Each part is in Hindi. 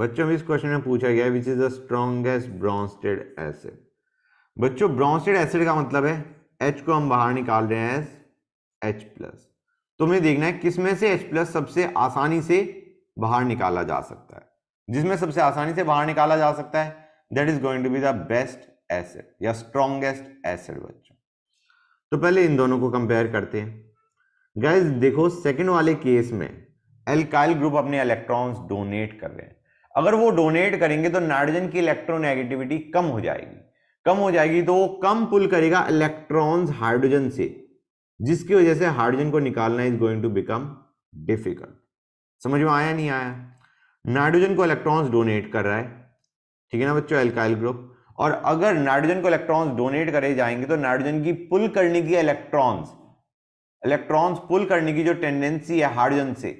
बच्चों इस क्वेश्चन में पूछा गया which is the strongest Bronsted acid बच्चों ब्रॉन्स्टेड एसिड का मतलब है एच को हम बाहर निकाल रहे हैं एच प्लस तुम्हें देखना है किसमें से एच प्लस सबसे आसानी से बाहर निकाला जा सकता है जिसमें सबसे आसानी से बाहर निकाला जा सकता है that is going to be the best acid या स्ट्रॉन्गेस्ट एसिड बच्चों तो पहले इन दोनों को कंपेयर करते हैं गाइज देखो सेकेंड वाले केस में एल्काइल ग्रुप अपने इलेक्ट्रॉन्स डोनेट कर रहे हैं अगर वो डोनेट करेंगे तो नाइट्रोजन की इलेक्ट्रोनेगेटिविटी कम हो जाएगी कम हो जाएगी तो वो कम पुल करेगा इलेक्ट्रॉन्स हाइड्रोजन से जिसकी वजह से हाइड्रोजन को निकालना is going to become difficult समझ में आया नहीं आया नाइट्रोजन को इलेक्ट्रॉन्स डोनेट कर रहा है ठीक है ना बच्चों एल्काइल ग्रुप और अगर नाइट्रोजन को इलेक्ट्रॉन्स डोनेट करे जाएंगे तो नाइट्रोजन की पुल करने की इलेक्ट्रॉन्स इलेक्ट्रॉन्स पुल करने की जो टेंडेंसी है हाइड्रोजन से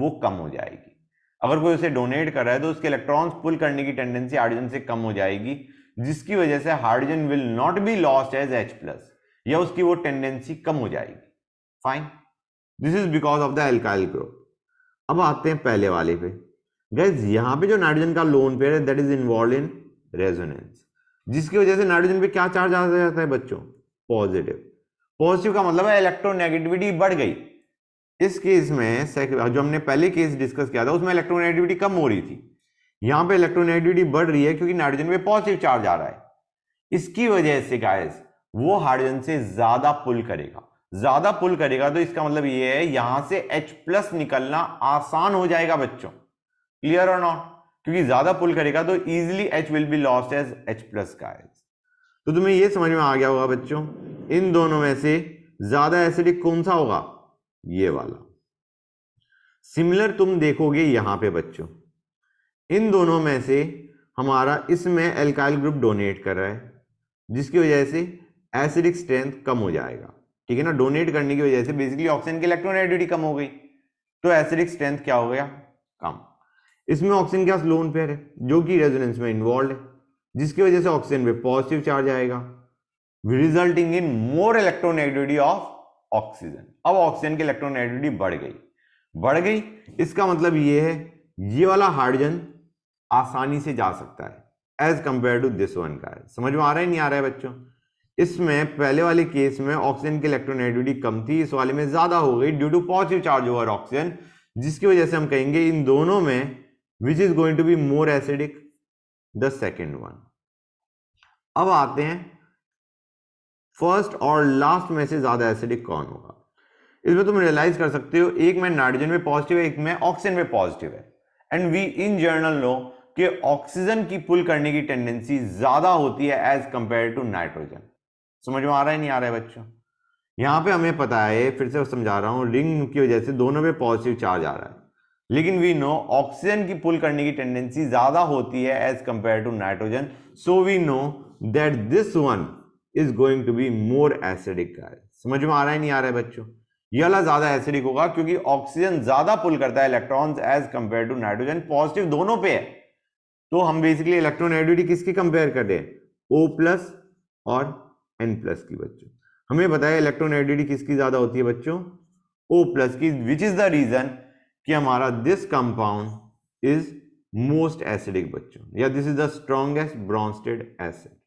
वो कम हो जाएगी अगर कोई उसे डोनेट कर रहा है तो उसके इलेक्ट्रॉन्स पुल करने की टेंडेंसी हाइड्रोजन से कम हो जाएगी जिसकी वजह से hydrogen will not be lost as H plus या उसकी वो टेंडेंसी कम हो जाएगी fine this is because of the alkyl group अब आते हैं पहले वाले पे गैस यहाँ पे जो नाइट्रोजन का लोन पेयर है that is involve in resonance जिसकी वजह से नाइट्रोजन पे क्या चार्ज आ जाता है बच्चों पॉजिटिव पॉजिटिव का मतलब है इलेक्ट्रोनेगेटिविटी बढ़ गई इस केस में जो हमने पहले केस डिस्कस किया था उसमें इलेक्ट्रोनेगेटिविटी कम हो रही थी यहाँ पे इलेक्ट्रोनेगेटिविटी बढ़ रही है क्योंकि नाइट्रोजन में पॉजिटिव चार्ज आ रहा है इसकी वजह से गायस वो हाइड्रोजन से ज्यादा पुल करेगा ज्यादा पुल करेगा तो इसका मतलब ये है यहां से H प्लस निकलना आसान हो जाएगा बच्चों क्लियर और नॉट क्योंकि ज्यादा पुल करेगा तो easily H will be lost as H plus guys तो तुम्हें ये समझ में आ गया होगा बच्चों इन दोनों में से ज्यादा एसिडिक कौन सा होगा ये वाला सिमिलर तुम देखोगे यहां पे बच्चों इन दोनों में से हमारा इसमें एल्काइल ग्रुप डोनेट कर रहा है जिसकी वजह से एसिडिक स्ट्रेंथ कम हो जाएगा ठीक है ना डोनेट करने की वजह से बेसिकली ऑक्सीजन की इलेक्ट्रोनेगेटिविटी कम हो गई तो एसिडिक स्ट्रेंथ क्या हो गया कम इसमें ऑक्सीजन क्या लोन पेयर है जो कि रेजोनेंस में इन्वॉल्व है जिसकी वजह से ऑक्सीजन पे पॉजिटिव चार्ज आएगा resulting in more electronegativity of oxygen अब ऑक्सीजन की इलेक्ट्रोनेगेटिविटी बढ़ गई बढ़ गई इसका मतलब ये है ये वाला हाइड्रोजन आसानी से जा सकता है as compare to this one का है समझ में आ रहा है नहीं आ रहा है बच्चों इसमें पहले वाले केस में ऑक्सीजन की इलेक्ट्रोनेगेटिविटी कम थी इस वाले में ज्यादा हो गई due to positive charge over oxygen जिसकी वजह से हम कहेंगे इन दोनों में which is going to be more acidic the second one अब आते हैं फर्स्ट और लास्ट में से ज़्यादा एसिडिक कौन होगा इसमें तुम रियलाइज कर सकते हो एक में नाइट्रोजन में पॉजिटिव है एक में ऑक्सीजन में पॉजिटिव है and we in general know कि ऑक्सीजन की पुल करने की टेंडेंसी ज़्यादा होती है एज कंपेयर टू नाइट्रोजन समझ में आ रहा है नहीं आ रहा है बच्चों यहाँ पे हमें पता है फिर से समझा रहा हूँ रिंग की वजह से दोनों में पॉजिटिव चार्ज आ रहा है लेकिन वी नो ऑक्सीजन की पुल करने की टेंडेंसी ज्यादा होती है as compare to nitrogen so we know that this one is going to be more acidic समझ में आ रहा है नहीं आ रहा है बच्चों ये वाला ज्यादा एसिडिक होगा क्योंकि ऑक्सीजन ज्यादा पुल करता है electrons as compare to nitrogen positive दोनों पे है तो हम बेसिकली इलेक्ट्रोनेगेटिविटी किसकी कंपेयर कर रहे ओ प्लस और एन प्लस की बच्चों हमें बताया इलेक्ट्रोनेगेटिविटी किसकी ज्यादा होती है बच्चों ओ प्लस की विच इज द रीजन कि हमारा this compound is most acidic बच्चों या this is the strongest Bronsted acid